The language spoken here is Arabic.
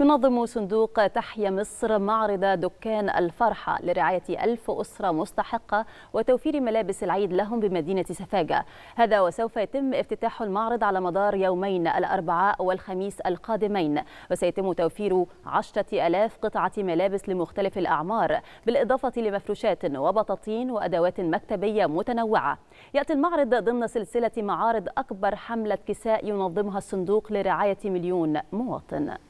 ينظم صندوق تحيا مصر معرض دكان الفرحة لرعاية ألف أسرة مستحقة وتوفير ملابس العيد لهم بمدينة سفاجة هذا وسوف يتم افتتاح المعرض على مدار يومين الأربعاء والخميس القادمين وسيتم توفير عشرة ألاف قطعة ملابس لمختلف الأعمار بالإضافة لمفروشات وبطاطين وأدوات مكتبية متنوعة يأتي المعرض ضمن سلسلة معارض أكبر حملة كساء ينظمها الصندوق لرعاية مليون مواطن